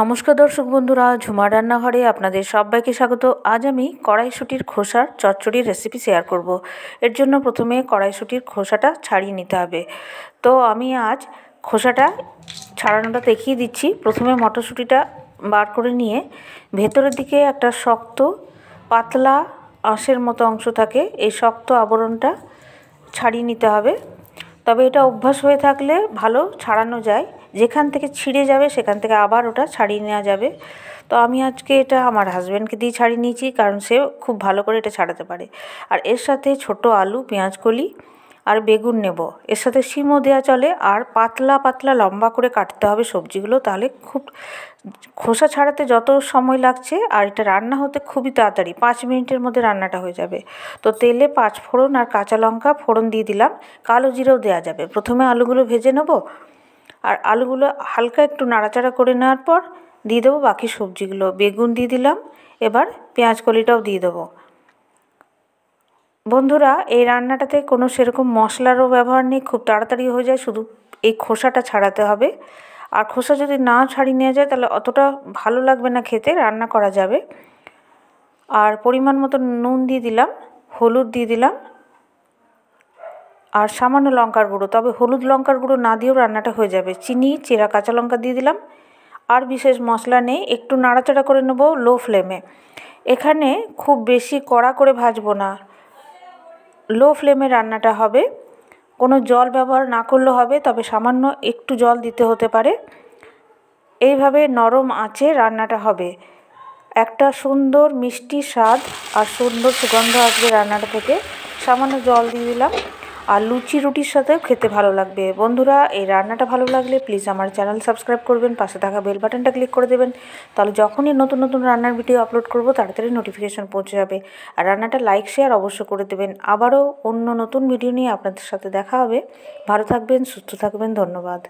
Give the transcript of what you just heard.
নমস্কার দর্শক বন্ধুরা ঝুমার রান্নাঘরে আপনাদের সবাইকে স্বাগত আজ আমি কড়াইশুটির খোসার চচ্চড়ির রেসিপি শেয়ার করব। এর জন্য প্রথমে কড়াইশুটির খোসাটা ছাড়িয়ে নিতে হবে তো আমি আজ খোসাটা ছাড়ানোটা দেখিয়ে দিচ্ছি প্রথমে মটরশুঁটিটা বার করে নিয়ে ভেতরের দিকে একটা শক্ত পাতলা আঁশের মতো অংশ থাকে এই শক্ত আবরণটা ছাড়িয়ে নিতে হবে তবে এটা অভ্যাস হয়ে থাকলে ভালো ছাড়ানো যায় যেখান থেকে ছিঁড়ে যাবে সেখান থেকে আবার ওটা ছাড়িয়ে নেওয়া যাবে তো আমি আজকে এটা আমার হাজব্যান্ডকে দিয়ে ছাড়িয়ে নিয়েছি কারণ সে খুব ভালো করে এটা ছাড়াতে পারে আর এর সাথে ছোট আলু পেঁয়াজ কলি আর বেগুন নেব এর সাথে শিমও দেওয়া চলে আর পাতলা পাতলা লম্বা করে কাটতে হবে সবজিগুলো তাহলে খুব খোসা ছাড়াতে যত সময় লাগছে আর এটা রান্না হতে খুবই তাড়াতাড়ি পাঁচ মিনিটের মধ্যে রান্নাটা হয়ে যাবে তো তেলে পাঁচ ফোড়ন আর কাঁচা লঙ্কা ফোড়ন দিয়ে দিলাম কালো জিরেও দেওয়া যাবে প্রথমে আলুগুলো ভেজে নেবো আর আলুগুলো হালকা একটু নাড়াচাড়া করে নেওয়ার পর দিয়ে দেবো বাকি সবজিগুলো বেগুন দিয়ে দিলাম এবার পেঁয়াজ কলিটাও দিয়ে দেবো বন্ধুরা এই রান্নাটাতে কোনো সেরকম মশলারও ব্যবহার নেই খুব তাড়াতাড়ি হয়ে যায় শুধু এই খোসাটা ছাড়াতে হবে আর খোসা যদি না ছাড়িয়ে নেওয়া যায় তাহলে অতটা ভালো লাগবে না খেতে রান্না করা যাবে আর পরিমাণ মতো নুন দিয়ে দিলাম হলুদ দিয়ে দিলাম আর সামান্য লঙ্কার গুঁড়ো তবে হলুদ লঙ্কার গুঁড়ো না দিয়েও রান্নাটা হয়ে যাবে চিনি চেরা কাঁচা লঙ্কা দিয়ে দিলাম আর বিশেষ মশলা নেই একটু নাড়াচাড়া করে নেব লো ফ্লেমে এখানে খুব বেশি কড়া করে ভাজবো না লো ফ্লেমে রান্নাটা হবে কোনো জল ব্যবহার না করলেও হবে তবে সামান্য একটু জল দিতে হতে পারে এইভাবে নরম আঁচে রান্নাটা হবে একটা সুন্দর মিষ্টি স্বাদ আর সুন্দর সুগন্ধ আসবে রান্নাটা থেকে সামান্য জল দিয়ে দিলাম আর লুচি রুটির সাথেও খেতে ভালো লাগবে বন্ধুরা এই রান্নাটা ভালো লাগলে প্লিজ আমার চ্যানেল সাবস্ক্রাইব করবেন পাশে থাকা বেল বাটনটা ক্লিক করে দেবেন তাহলে যখনই নতুন নতুন রান্নার ভিডিও আপলোড করব তাড়াতাড়ি নোটিফিকেশন পৌঁছে যাবে আর রান্নাটা লাইক শেয়ার অবশ্য করে দেবেন আবারও অন্য নতুন ভিডিও নিয়ে আপনাদের সাথে দেখা হবে ভালো থাকবেন সুস্থ থাকবেন ধন্যবাদ